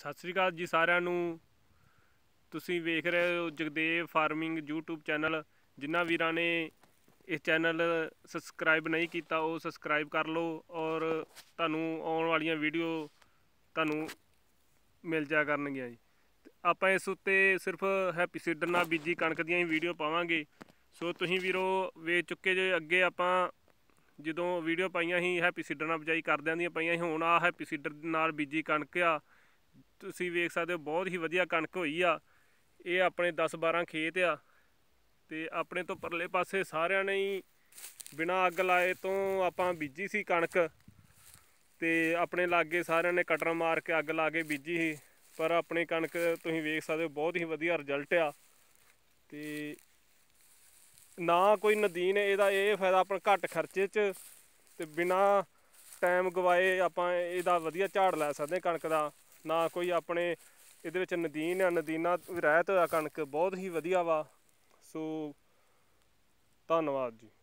ਸਤਿ ਸ੍ਰੀ ਅਕਾਲ ਜੀ ਸਾਰਿਆਂ ਨੂੰ ਤੁਸੀਂ ਵੇਖ ਰਹੇ ਹੋ ਜਗਦੇਵ ਫਾਰਮਿੰਗ YouTube ਚੈਨਲ ਜਿਨ੍ਹਾਂ ਵੀਰਾਂ ਨੇ ਇਸ ਚੈਨਲ ਸਬਸਕ੍ਰਾਈਬ ਨਹੀਂ ਕੀਤਾ ਉਹ ਸਬਸਕ੍ਰਾਈਬ ਕਰ ਲਓ ਔਰ ਤੁਹਾਨੂੰ ਆਉਣ ਵਾਲੀਆਂ ਵੀਡੀਓ ਤੁਹਾਨੂੰ ਮਿਲ ਜਾ ਕਰਨਗੀਆਂ ਜੀ ਆਪਾਂ ਇਸ ਉੱਤੇ ਸਿਰਫ ਹੈਪੀ ਸੀਡਰ ਨਾਲ ਬੀਜੀ ਕਣਕ ਦੀਆਂ ਹੀ ਵੀਡੀਓ ਪਾਵਾਂਗੇ ਸੋ ਤੁਸੀਂ ਵੀਰੋ ਵੇਚ ਚੁੱਕੇ ਜੇ ਅੱਗੇ ਆਪਾਂ ਜਦੋਂ ਵੀਡੀਓ ਪਾਈਆਂ ਸੀ ਹੈਪੀ ਸੀਡਰ ਨਾਲ ਬਜਾਈ ਕਰਦਿਆਂ ਦੀਆਂ ਪਾਈਆਂ ਸੀ ਹੁਣ ਆ ਹੈਪੀ ਸੀਡਰ ਨਾਲ ਬੀਜੀ ਕਣਕ ਆ ਤੁਸੀਂ ਵੇਖ ਸਕਦੇ ਹੋ ਬਹੁਤ ਹੀ ਵਧੀਆ ਕਣਕ ਹੋਈ ਆ ਇਹ ਆਪਣੇ 10-12 ਖੇਤ ਆ ਤੇ ਆਪਣੇ ਤੋਂ ਪਰਲੇ ਪਾਸੇ ਸਾਰਿਆਂ ਨੇ ਹੀ ਬਿਨਾ ਅੱਗ ਲਾਏ ਤੋਂ ਆਪਾਂ ਬੀਜੀ ਸੀ ਕਣਕ ਤੇ ਆਪਣੇ ਲਾਗੇ ਸਾਰਿਆਂ ਨੇ ਕਟਰ ਮਾਰ ਕੇ ਅੱਗ ਲਾ ਕੇ ਬੀਜੀ ਸੀ ਪਰ ਆਪਣੀ ਕਣਕ ਤੁਸੀਂ ਵੇਖ ਸਕਦੇ ਹੋ ਬਹੁਤ ਹੀ ਵਧੀਆ ਰਿਜ਼ਲਟ ਆ ਤੇ ਨਾ ਕੋਈ ਨਦੀਨ ਇਹਦਾ ਇਹ ਫਾਇਦਾ ਆਪਣਾ ਘੱਟ ਖਰਚੇ 'ਚ ਤੇ ਬਿਨਾ ਟਾਈਮ ਗਵਾਏ ਆਪਾਂ ਇਹਦਾ ਵਧੀਆ ਝਾੜ ਲੈ ਸਕਦੇ ਕਣਕ ਦਾ ਨਾ ਕੋਈ ਆਪਣੇ ਇਹਦੇ ਵਿੱਚ ਨਦੀਨ ਆ ਨਦੀਨਾ ਰਹਿਤ ਆ ਕਣਕ ਬਹੁਤ ਹੀ ਵਧੀਆ ਵਾ ਸੋ ਧੰਨਵਾਦ ਜੀ